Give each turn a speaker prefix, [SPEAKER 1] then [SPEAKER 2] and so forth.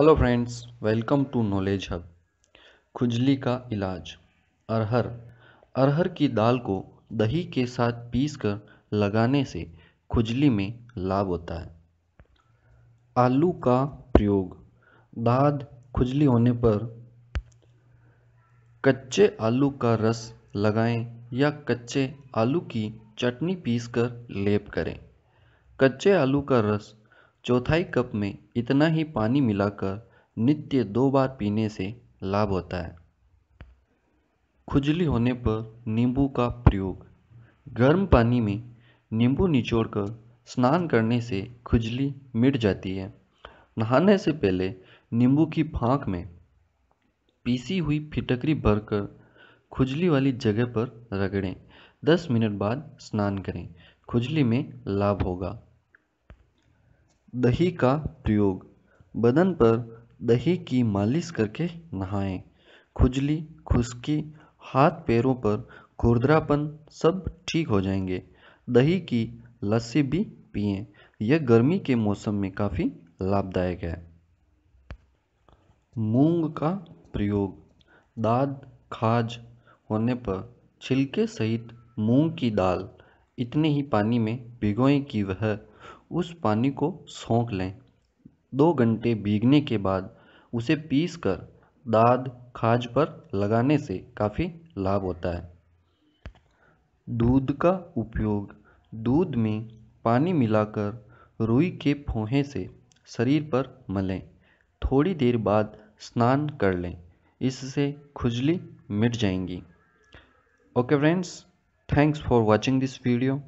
[SPEAKER 1] hello friends welcome to knowledge hub खुजली का इलाज अरहर अरहर की दाल को दही के साथ पीसकर लगाने से खुजली में लाभ होता है आलू का प्रयोग दाद खुजली होने पर कच्चे आलू का रस लगाएं या कच्चे आलू की चटनी पीसकर लेप करें कच्चे आलू का रस चौथाई कप में इतना ही पानी मिलाकर नित्य दो बार पीने से लाभ होता है खुजली होने पर नींबू का प्रयोग गर्म पानी में नींबू निचोड़कर स्नान करने से खुजली मिट जाती है नहाने से पहले नींबू की फाँख में पीसी हुई फिटकरी भरकर खुजली वाली जगह पर रगड़ें 10 मिनट बाद स्नान करें खुजली में लाभ होगा दही का प्रयोग बदन पर दही की मालिश करके नहाएं खुजली खुशकी हाथ पैरों पर खुरदरापन सब ठीक हो जाएंगे दही की लस्सी भी पिए यह गर्मी के मौसम में काफ़ी लाभदायक है मूंग का प्रयोग दाद खाज होने पर छिलके सहित मूंग की दाल इतने ही पानी में भिगोएं कि वह उस पानी को सौंख लें दो घंटे भीगने के बाद उसे पीस कर दाद खाज पर लगाने से काफ़ी लाभ होता है दूध का उपयोग दूध में पानी मिलाकर रुई के फोहे से शरीर पर मलें थोड़ी देर बाद स्नान कर लें इससे खुजली मिट जाएंगी okay friends thanks for watching this video